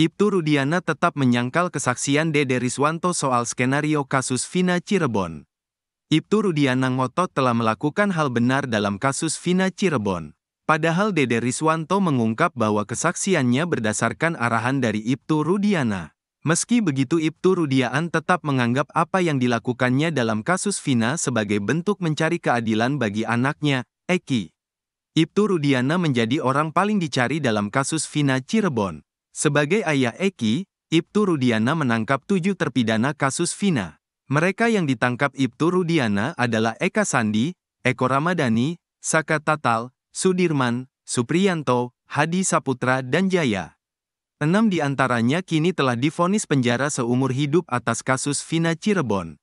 Ibtu Rudiana tetap menyangkal kesaksian Dede Riswanto soal skenario kasus Vina Cirebon. Ibtu Rudiana ngotot telah melakukan hal benar dalam kasus Vina Cirebon. Padahal Dede Riswanto mengungkap bahwa kesaksiannya berdasarkan arahan dari Ibtu Rudiana. Meski begitu Ibtu Rudian tetap menganggap apa yang dilakukannya dalam kasus Vina sebagai bentuk mencari keadilan bagi anaknya, Eki. Ibtu Rudiana menjadi orang paling dicari dalam kasus Vina Cirebon. Sebagai ayah Eki, Ibtu Rudiana menangkap tujuh terpidana kasus Vina. Mereka yang ditangkap Ibtu Rudiana adalah Eka Sandi, Eko Ramadhani, Saka Tatal, Sudirman, Supriyanto, Hadi Saputra dan Jaya. Enam di antaranya kini telah difonis penjara seumur hidup atas kasus Vina Cirebon.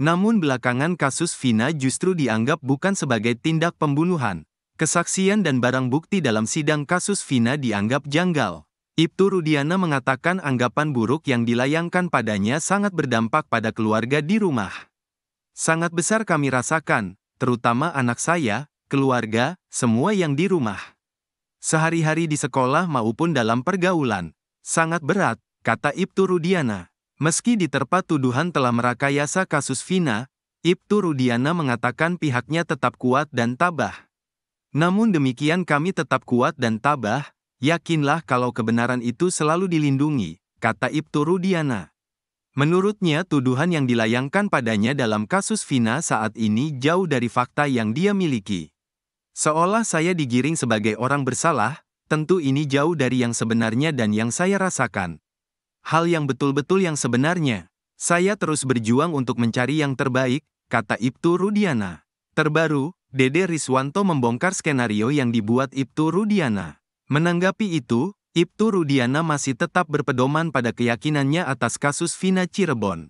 Namun belakangan kasus Vina justru dianggap bukan sebagai tindak pembunuhan. Kesaksian dan barang bukti dalam sidang kasus Vina dianggap janggal. Ibtu Rudiana mengatakan anggapan buruk yang dilayangkan padanya sangat berdampak pada keluarga di rumah. Sangat besar kami rasakan, terutama anak saya, keluarga, semua yang di rumah. Sehari-hari di sekolah maupun dalam pergaulan. Sangat berat, kata Ibtu Rudiana. Meski diterpa tuduhan telah merakayasa kasus Vina, Ibtu Rudiana mengatakan pihaknya tetap kuat dan tabah. Namun demikian kami tetap kuat dan tabah, Yakinlah kalau kebenaran itu selalu dilindungi, kata Ibtu Rudiana. Menurutnya tuduhan yang dilayangkan padanya dalam kasus Vina saat ini jauh dari fakta yang dia miliki. Seolah saya digiring sebagai orang bersalah, tentu ini jauh dari yang sebenarnya dan yang saya rasakan. Hal yang betul-betul yang sebenarnya. Saya terus berjuang untuk mencari yang terbaik, kata Ibtu Rudiana. Terbaru, Dede Riswanto membongkar skenario yang dibuat Ibtu Rudiana. Menanggapi itu, Ibtu Rudiana masih tetap berpedoman pada keyakinannya atas kasus Vina Cirebon.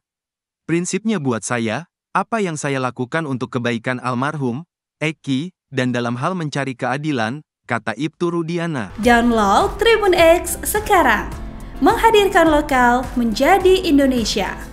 Prinsipnya buat saya, apa yang saya lakukan untuk kebaikan almarhum, Eki, dan dalam hal mencari keadilan, kata Ibtu Rudiana. Download Tribun X sekarang. Menghadirkan lokal menjadi Indonesia.